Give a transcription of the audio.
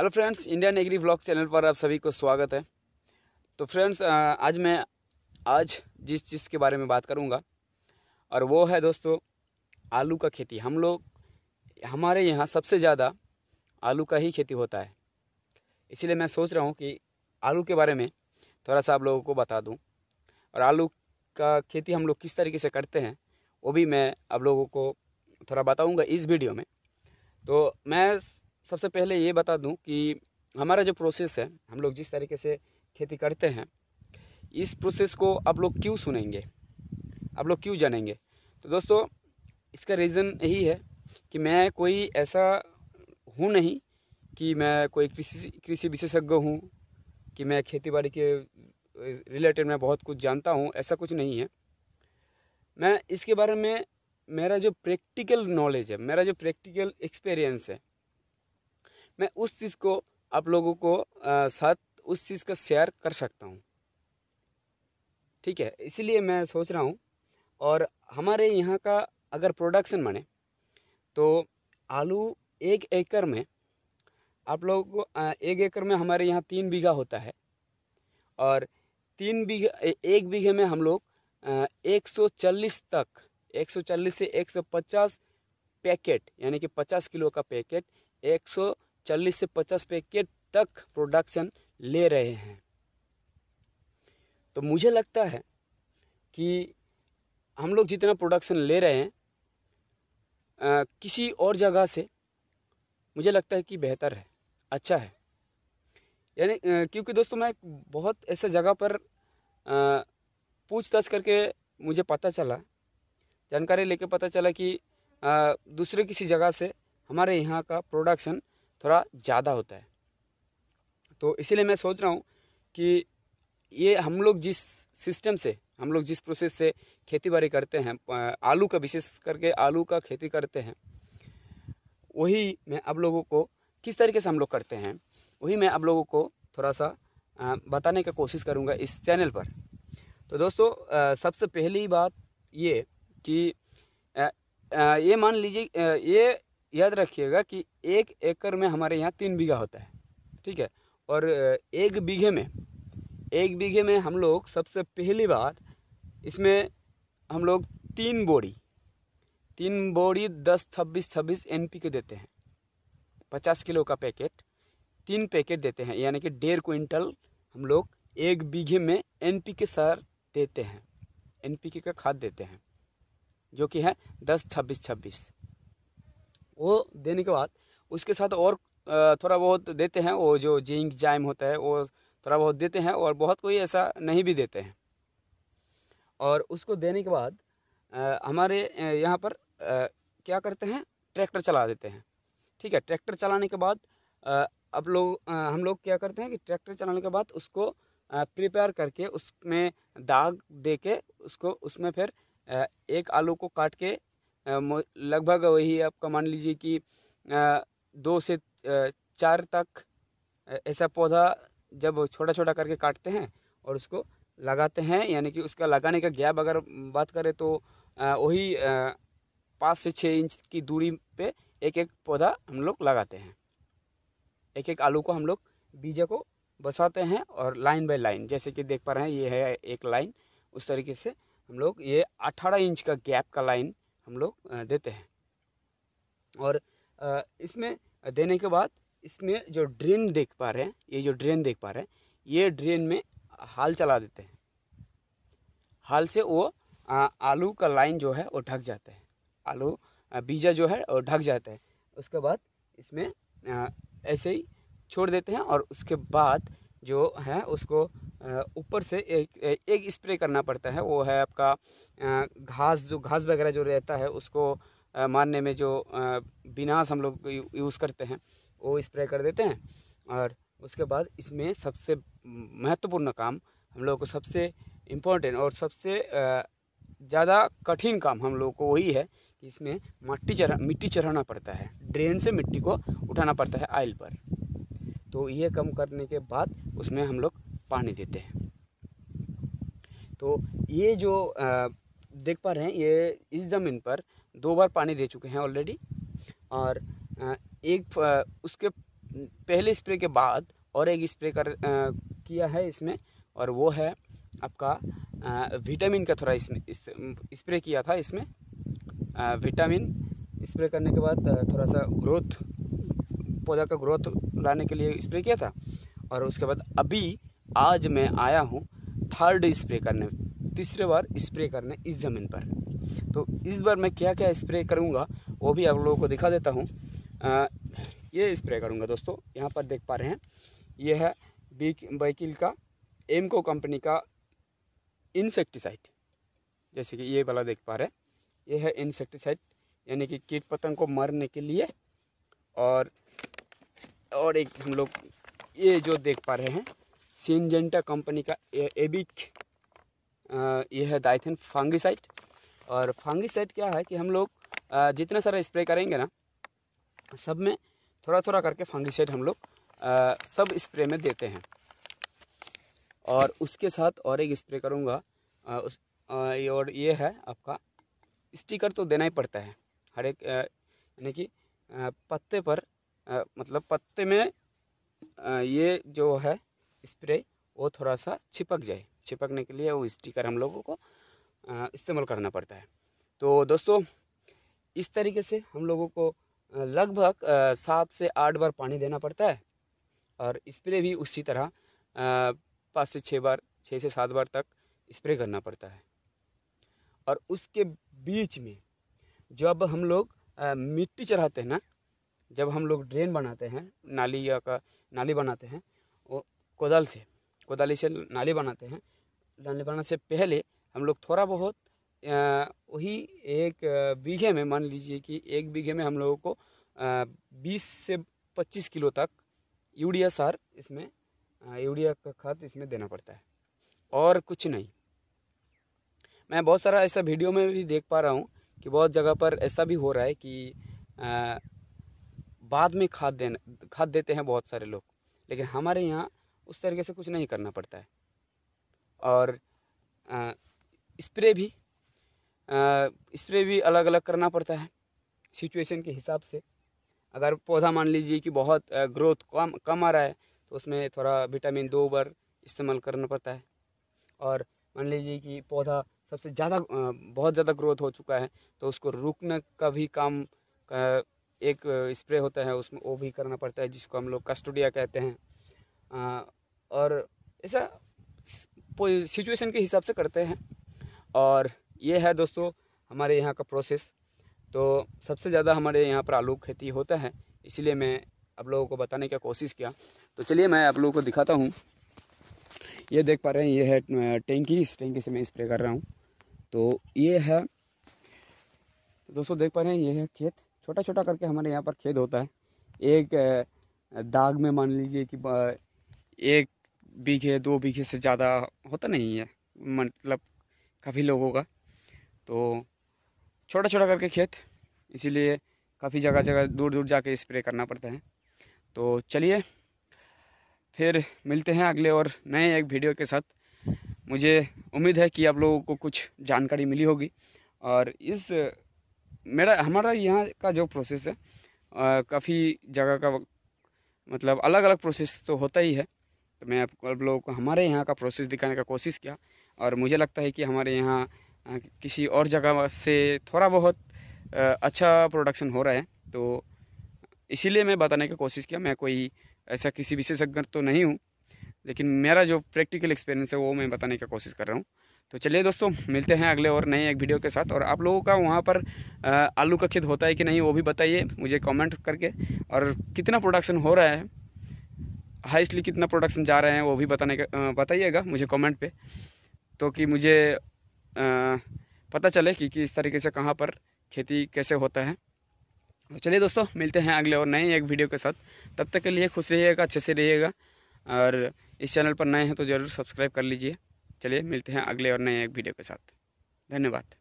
hello friends Indian agri blog channel पर आप सभी को स्वागत है तो फ्रेंड्स आज मैं आज जिस चीज़ के बारे में बात करूंगा और वो है दोस्तों आलू का खेती हम लोग हमारे यहाँ सबसे ज़्यादा आलू का ही खेती होता है इसलिए मैं सोच रहा हूँ कि आलू के बारे में थोड़ा सा आप लोगों को बता दूँ और आलू का खेती हम लोग किस तरीके से करते हैं वो भी मैं आप लोगों को थोड़ा बताऊँगा इस वीडियो में तो मैं सबसे पहले ये बता दूं कि हमारा जो प्रोसेस है हम लोग जिस तरीके से खेती करते हैं इस प्रोसेस को आप लोग क्यों सुनेंगे आप लोग क्यों जानेंगे तो दोस्तों इसका रीज़न यही है कि मैं कोई ऐसा हूँ नहीं कि मैं कोई कृषि कृषि विशेषज्ञ हूँ कि मैं खेती बाड़ी के रिलेटेड मैं बहुत कुछ जानता हूँ ऐसा कुछ नहीं है मैं इसके बारे में मेरा जो प्रैक्टिकल नॉलेज है मेरा जो प्रैक्टिकल एक्सपीरियंस है मैं उस चीज़ को आप लोगों को आ, साथ उस चीज़ का शेयर कर सकता हूँ ठीक है इसीलिए मैं सोच रहा हूँ और हमारे यहाँ का अगर प्रोडक्शन माने तो आलू एक एकड़ में आप लोगों को एक एकड़ में हमारे यहाँ तीन बीघा होता है और तीन बीघा एक बीघे में हम लोग एक सौ चालीस तक एक सौ चालीस से एक सौ पचास पैकेट यानी कि पचास किलो का पैकेट एक सौ चालीस से पचास पैकेट तक प्रोडक्शन ले रहे हैं तो मुझे लगता है कि हम लोग जितना प्रोडक्शन ले रहे हैं आ, किसी और जगह से मुझे लगता है कि बेहतर है अच्छा है यानी क्योंकि दोस्तों मैं बहुत ऐसे जगह पर पूछताछ करके मुझे पता चला जानकारी लेके पता चला कि दूसरे किसी जगह से हमारे यहाँ का प्रोडक्शन थोड़ा ज़्यादा होता है तो इसीलिए मैं सोच रहा हूँ कि ये हम लोग जिस सिस्टम से हम लोग जिस प्रोसेस से खेती बाड़ी करते हैं आलू का विशेष करके आलू का खेती करते हैं वही मैं आप लोगों को किस तरीके से हम लोग करते हैं वही मैं आप लोगों को थोड़ा सा बताने का कोशिश करूँगा इस चैनल पर तो दोस्तों सबसे पहली बात ये कि ये मान लीजिए ये याद रखिएगा कि एक एकड़ में हमारे यहाँ तीन बीघा होता है ठीक है और एक बीघे में एक बीघे में हम लोग सबसे पहली बात इसमें हम लोग तीन बोरी तीन बोरी दस छब्बीस छब्बीस एन पी के देते हैं पचास किलो का पैकेट तीन पैकेट देते हैं यानी कि डेढ़ क्विंटल हम लोग एक बीघे में एन पी के सार देते हैं एन पी के का खाद देते हैं जो कि है दस छब्बीस छब्बीस वो देने के बाद उसके साथ और थोड़ा बहुत देते हैं वो जो जिंक जाइम होता है वो थोड़ा बहुत देते हैं और बहुत कोई ऐसा नहीं भी देते हैं और उसको देने के बाद हमारे यहाँ पर क्या करते हैं ट्रैक्टर चला देते हैं ठीक है ट्रैक्टर चलाने के बाद अब लोग हम लोग क्या करते हैं कि ट्रैक्टर चलाने के बाद उसको प्रिपेयर करके उसमें दाग दे के उसको उसमें फिर एक आलू को काट के लगभग वही आपका मान लीजिए कि दो से चार तक ऐसा पौधा जब छोटा छोटा करके काटते हैं और उसको लगाते हैं यानी कि उसका लगाने का गैप अगर बात करें तो वही पाँच से छः इंच की दूरी पे एक एक पौधा हम लोग लगाते हैं एक एक आलू को हम लोग बीजे को बसाते हैं और लाइन बाय लाइन जैसे कि देख पा रहे हैं ये है एक लाइन उस तरीके से हम लोग ये अठारह इंच का गैप का लाइन हम लोग देते हैं और इसमें देने के बाद इसमें जो ड्रेन देख पा रहे हैं ये जो ड्रेन देख पा रहे हैं ये ड्रेन में हाल चला देते हैं हाल से वो आलू का लाइन जो है वो ढक जाता है आलू बीजा जो है वो ढक जाता है उसके बाद इसमें ऐसे ही छोड़ देते हैं और उसके बाद जो है उसको ऊपर से एक एक स्प्रे करना पड़ता है वो है आपका घास जो घास वगैरह जो रहता है उसको मारने में जो विनाश हम लोग यूज़ करते हैं वो स्प्रे कर देते हैं और उसके बाद इसमें सबसे महत्वपूर्ण काम हम लोग को सबसे इम्पोर्टेंट और सबसे ज़्यादा कठिन काम हम लोगों को वही है कि इसमें मिट्टी चढ़ा मिट्टी चढ़ाना पड़ता है ड्रेन से मिट्टी को उठाना पड़ता है आइल पर तो ये कम करने के बाद उसमें हम लोग पानी देते हैं तो ये जो देख पा रहे हैं ये इस ज़मीन पर दो बार पानी दे चुके हैं ऑलरेडी और एक उसके पहले स्प्रे के बाद और एक स्प्रे कर किया है इसमें और वो है आपका विटामिन का थोड़ा इसमें स्प्रे किया था इसमें विटामिन स्प्रे करने के बाद थोड़ा सा ग्रोथ पौधा का ग्रोथ लाने के लिए स्प्रे किया था और उसके बाद अभी आज मैं आया हूँ थर्ड स्प्रे करने तीसरे बार स्प्रे करने इस ज़मीन पर तो इस बार मैं क्या क्या स्प्रे करूँगा वो भी आप लोगों को दिखा देता हूँ ये स्प्रे करूँगा दोस्तों यहाँ पर देख पा रहे हैं ये है बीक बाइकिल का एमको कंपनी का इंसेक्टिसाइड जैसे कि ये वाला देख पा रहे हैं ये है इंसेक्टिसाइड यानी कि कीट पतंग को मरने के लिए और और एक हम लोग ये जो देख पा रहे हैं सिंजेंटा कंपनी का एबिक ये है दाइथन फांगिसाइट और फांगिसाइट क्या है कि हम लोग जितना सारा स्प्रे करेंगे ना सब में थोड़ा थोड़ा करके फांगिसाइट हम लोग सब स्प्रे में देते हैं और उसके साथ और एक स्प्रे करूँगा उस और ये है आपका स्टिकर तो देना ही पड़ता है हर एक यानी कि पत्ते पर आ, मतलब पत्ते में आ, ये जो है स्प्रे वो थोड़ा सा छिपक जाए छिपकने के लिए वो स्टिकर हम लोगों को इस्तेमाल करना पड़ता है तो दोस्तों इस तरीके से हम लोगों को लगभग सात से आठ बार पानी देना पड़ता है और स्प्रे भी उसी तरह पाँच से छः बार छः से सात बार तक स्प्रे करना पड़ता है और उसके बीच में जब हम लोग मिट्टी चढ़ाते हैं ना जब हम लोग ड्रेन बनाते हैं नाली या का नाली बनाते हैं वो कोदाल से कोदाली से नाली बनाते हैं नाली बनाने से पहले हम लोग थोड़ा बहुत वही एक बीघे में मान लीजिए कि एक बीघे में हम लोगों को बीस से पच्चीस किलो तक यूरिया सार इसमें यूरिया का खाद इसमें देना पड़ता है और कुछ नहीं मैं बहुत सारा ऐसा वीडियो में भी देख पा रहा हूँ कि बहुत जगह पर ऐसा भी हो रहा है कि बाद में खाद देना खाद देते हैं बहुत सारे लोग लेकिन हमारे यहाँ उस तरीके से कुछ नहीं करना पड़ता है और स्प्रे भी स्प्रे भी अलग अलग करना पड़ता है सिचुएशन के हिसाब से अगर पौधा मान लीजिए कि बहुत ग्रोथ कम कम आ रहा है तो उसमें थोड़ा विटामिन दो बार इस्तेमाल करना पड़ता है और मान लीजिए कि पौधा सबसे ज़्यादा बहुत ज़्यादा ग्रोथ हो चुका है तो उसको रुकने का भी काम एक स्प्रे होता है उसमें वो भी करना पड़ता है जिसको हम लोग कस्टोडिया कहते हैं आ, और ऐसा सिचुएशन के हिसाब से करते हैं और ये है दोस्तों हमारे यहाँ का प्रोसेस तो सबसे ज़्यादा हमारे यहाँ पर आलू खेती होता है इसलिए मैं आप लोगों को बताने की कोशिश किया तो चलिए मैं आप लोगों को दिखाता हूँ ये देख पा रहे हैं ये है टेंकी इस टेंकी से मैं स्प्रे कर रहा हूँ तो ये है दोस्तों देख पा रहे हैं ये है खेत छोटा छोटा करके हमारे यहाँ पर खेत होता है एक दाग में मान लीजिए कि एक बीघे दो बीघे से ज़्यादा होता नहीं है मतलब काफ़ी लोगों का तो छोटा छोटा करके खेत इसीलिए काफ़ी जगह जगह दूर दूर जाके स्प्रे करना पड़ता है तो चलिए फिर मिलते हैं अगले और नए एक वीडियो के साथ मुझे उम्मीद है कि आप लोगों को कुछ जानकारी मिली होगी और इस मेरा हमारा यहाँ का जो प्रोसेस है काफ़ी जगह का मतलब अलग अलग प्रोसेस तो होता ही है तो मैं आप लोगों को हमारे यहाँ का प्रोसेस दिखाने का कोशिश किया और मुझे लगता है कि हमारे यहाँ किसी और जगह से थोड़ा बहुत अच्छा प्रोडक्शन हो रहा है तो इसीलिए मैं बताने की कोशिश किया मैं कोई ऐसा किसी विशेषज्ञ तो नहीं हूँ लेकिन मेरा जो प्रैक्टिकल एक्सपीरियंस है वो मैं बताने की कोशिश कर रहा हूँ तो चलिए दोस्तों मिलते हैं अगले और नए एक वीडियो के साथ और आप लोगों का वहाँ पर आलू का खेत होता है कि नहीं वो भी बताइए मुझे कमेंट करके और कितना प्रोडक्शन हो रहा है हाइस्टली कितना प्रोडक्शन जा रहे हैं वो भी बताने का बताइएगा मुझे कमेंट पे तो कि मुझे आ, पता चले कि किस तरीके से कहाँ पर खेती कैसे होता है तो चलिए दोस्तों मिलते हैं अगले और नए एक वीडियो के साथ तब तक के लिए खुश रहिएगा अच्छे से रहिएगा और इस चैनल पर नए हैं तो ज़रूर सब्सक्राइब कर लीजिए चलिए मिलते हैं अगले और नए एक वीडियो के साथ धन्यवाद